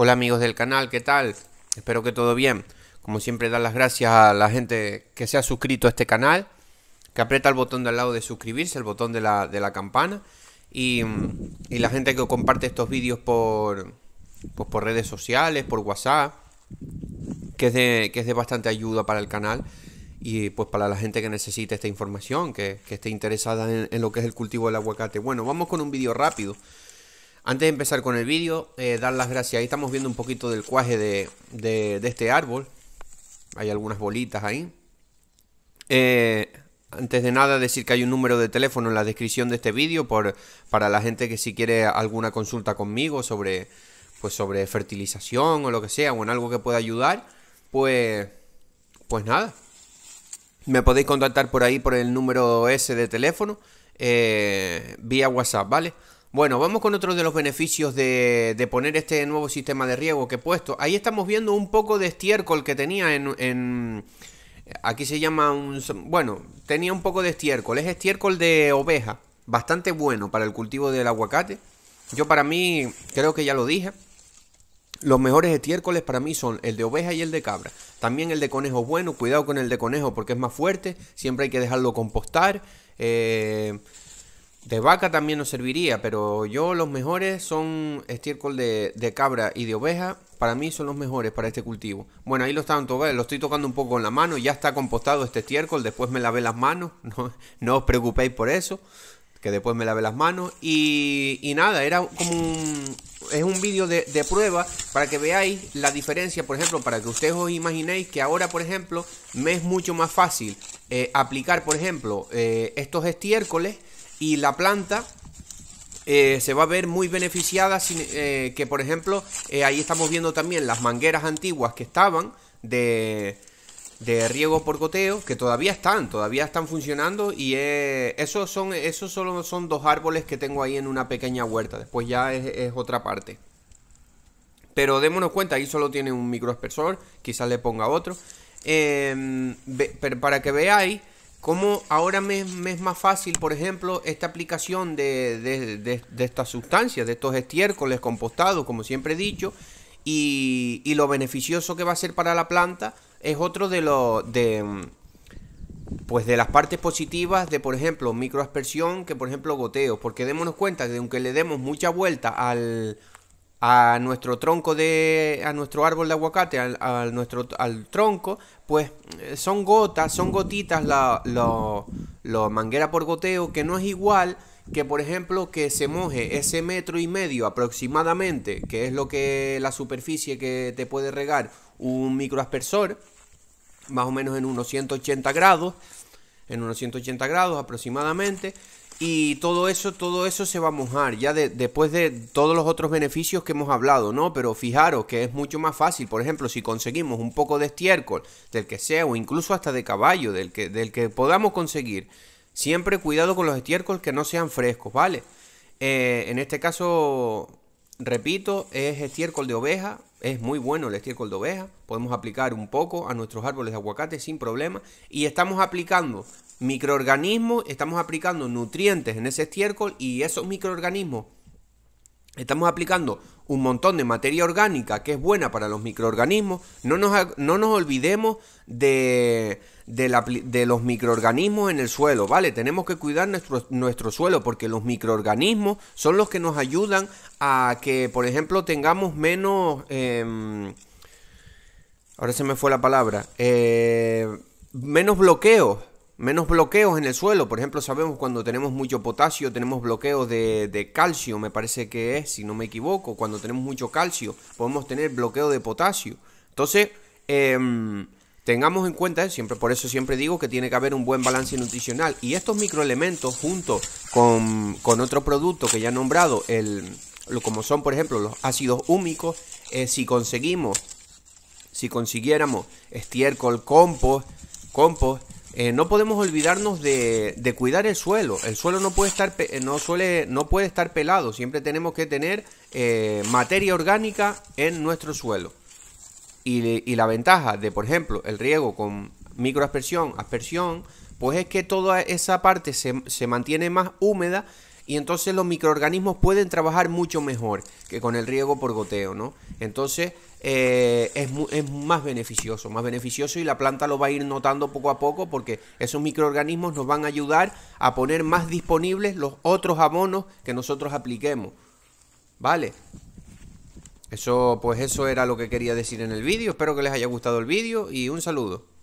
Hola amigos del canal, ¿qué tal? Espero que todo bien. Como siempre, dar las gracias a la gente que se ha suscrito a este canal, que aprieta el botón de al lado de suscribirse, el botón de la, de la campana, y, la gente que comparte estos vídeos por, pues por redes sociales, por WhatsApp, que es, de, que es de bastante ayuda para el canal y pues para la gente que necesita esta información, que, esté interesada en, en lo que es el cultivo del aguacate. Bueno, vamos con un vídeo rápido. Antes de empezar con el vídeo, eh, dar las gracias. Ahí estamos viendo un poquito del cuaje de, este árbol. Hay algunas bolitas ahí. Eh, antes de nada, decir que hay un número de teléfono en la descripción de este vídeo por, para la gente que si quiere alguna consulta conmigo sobre, pues sobre fertilización o lo que sea, o en algo que pueda ayudar, pues, pues nada. Me podéis contactar por ahí por el número S de teléfono eh, vía WhatsApp, ¿vale? Bueno, vamos con otro de los beneficios de, poner este nuevo sistema de riego que he puesto. Ahí estamos viendo un poco de estiércol que tenía en... aquí se llama un... Bueno, tenía un poco de estiércol. Es estiércol de oveja. Bastante bueno para el cultivo del aguacate. Yo para mí, creo que ya lo dije. Los mejores estiércoles para mí son el de oveja y el de cabra. También el de conejo bueno. Cuidado con el de conejo porque es más fuerte. Siempre hay que dejarlo compostar. Eh, de vaca también nos serviría, pero yo los mejores son estiércol de, cabra y de oveja. Para mí son los mejores para este cultivo. Bueno, ahí lo, están lo estoy tocando un poco con la mano. Ya está compostado este estiércol. Después me lavé las manos. No, os preocupéis por eso. Que después me lavé las manos. Y, nada, era como un, es un vídeo de, prueba para que veáis la diferencia, por ejemplo, para que ustedes os imaginéis que ahora, por ejemplo, me es mucho más fácil eh, aplicar, por ejemplo, eh, estos estiércoles y la planta eh, se va a ver muy beneficiada eh, que por ejemplo eh, ahí estamos viendo también las mangueras antiguas que estaban de, de riego por goteo que todavía están todavía están funcionando y esos son esos solo son dos árboles que tengo ahí en una pequeña huerta después ya es, otra parte pero démonos cuenta ahí solo tiene un microespersor quizás le ponga otro em, para que veáis como ahora me, es más fácil, por ejemplo, esta aplicación de, de, estas sustancias, de estos estiércoles compostados, como siempre he dicho, y, lo beneficioso que va a ser para la planta es otro de los pues de las partes positivas de por ejemplo microaspersión que por ejemplo goteo. porque démonos cuenta que aunque le demos mucha vuelta al, a nuestro tronco de a nuestro árbol de aguacate al, nuestro al tronco pues eh, son gotas son gotitas la, mangueras manguera por goteo que no es igual que por ejemplo que se moje ese metro y medio aproximadamente que es lo que la superficie que te puede regar un microaspersor más o menos en unos 180 grados en unos 180 grados aproximadamente y todo eso, todo eso se va a mojar, ya después de todos los otros beneficios que hemos hablado, ¿no? Pero fijaros que es mucho más fácil, por ejemplo, si conseguimos un poco de estiércol, del que sea, o incluso hasta de caballo, del que, del que podamos conseguir, siempre cuidado con los estiércoles que no sean frescos, ¿vale? Eh, en este caso, Repito, es estiércol de oveja, es muy bueno el estiércol de oveja, podemos aplicar un poco a nuestros árboles de aguacate sin problema y estamos aplicando microorganismos, estamos aplicando nutrientes en ese estiércol y esos microorganismos estamos aplicando un montón de materia orgánica que es buena para los microorganismos, no nos, no nos olvidemos de de, los microorganismos en el suelo, ¿vale? Tenemos que cuidar nuestro, nuestro, suelo porque los microorganismos son los que nos ayudan a que, por ejemplo, tengamos menos... Em, ahora se me fue la palabra. Eh, menos bloqueos. Menos bloqueos en el suelo. Por ejemplo, sabemos cuando tenemos mucho potasio, tenemos bloqueos de, calcio, me parece que es, si no me equivoco. Cuando tenemos mucho calcio, podemos tener bloqueo de potasio. Entonces, em, Tengamos en cuenta siempre, por eso siempre digo que tiene que haber un buen balance nutricional. Y estos microelementos, junto con, otro producto que ya he nombrado, el, como son por ejemplo los ácidos húmicos, eh, si conseguimos, si consiguiéramos estiércol, compost, compost, eh, no podemos olvidarnos de, cuidar el suelo. El suelo no puede estar, eh, no suele, no puede estar pelado. Siempre tenemos que tener materia orgánica en nuestro suelo. Y, la ventaja de, por ejemplo, el riego con microaspersión, aspersión, pues es que toda esa parte se, mantiene más húmeda y entonces los microorganismos pueden trabajar mucho mejor que con el riego por goteo, ¿no? Entonces eh, es, es, más beneficioso, más beneficioso y la planta lo va a ir notando poco a poco porque esos microorganismos nos van a ayudar a poner más disponibles los otros abonos que nosotros apliquemos, ¿vale? Eso, pues eso era lo que quería decir en el vídeo. Espero que les haya gustado el vídeo y un saludo.